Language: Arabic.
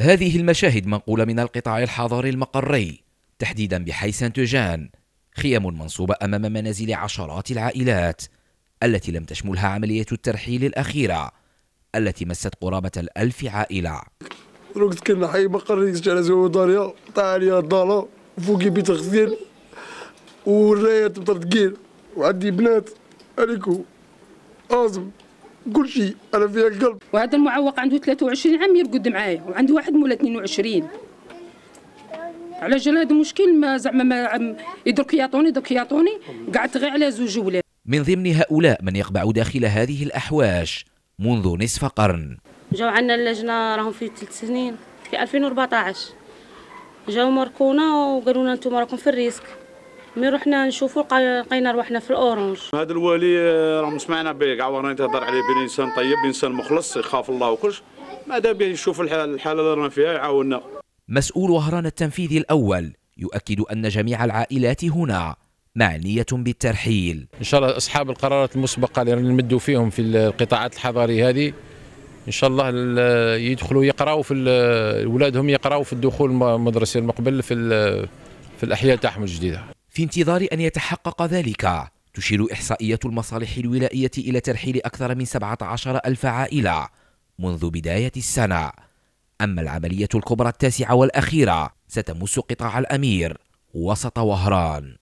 هذه المشاهد منقولة من القطاع الحضاري المقري تحديدا بحي سانتوجان خيام منصوبة أمام منازل عشرات العائلات التي لم تشملها عملية الترحيل الأخيرة التي مست قرابة الألف عائلة رقد كنا حي مقري جلسوا داريا تعالي الدارة فوقي بيت غسيل والرايات مطرطقين وعندي بنات أليكو أزم كل شيء انا فيها القلب وهذا المعوق عنده 23 عام يرقد معايا وعنده واحد مولا 22 على جال هذا المشكل ما زعما ما يدرك يعطوني درك يعطوني قعدت غير على زوج ولاد من ضمن هؤلاء من يقبع داخل هذه الاحواش منذ نصف قرن جاو عندنا اللجنه راهم في ثلاث سنين في 2014 جاو ماركونا وقالوا لنا انتم راكم في الريسك مي رحنا نشوفوا لقينا روحنا في الاورنج هذا الوالي آه، راهم سمعنا به كاع وراني تهضر عليه بين انسان طيب انسان مخلص يخاف الله وكلش ماذا به يشوف الحاله اللي رانا فيها يعاوننا مسؤول وهران التنفيذي الاول يؤكد ان جميع العائلات هنا معنية بالترحيل إن شاء الله أصحاب القرارات المسبقة اللي نمدوا فيهم في القطاعات الحضارية هذه إن شاء الله يدخلوا يقراوا في اولادهم يقراوا في الدخول المدرسي المقبل في في الأحياء تاعهم الجديدة في انتظار أن يتحقق ذلك تشير إحصائية المصالح الولائية إلى ترحيل أكثر من 17 ألف عائلة منذ بداية السنة أما العملية الكبرى التاسعة والأخيرة ستمس قطاع الأمير وسط وهران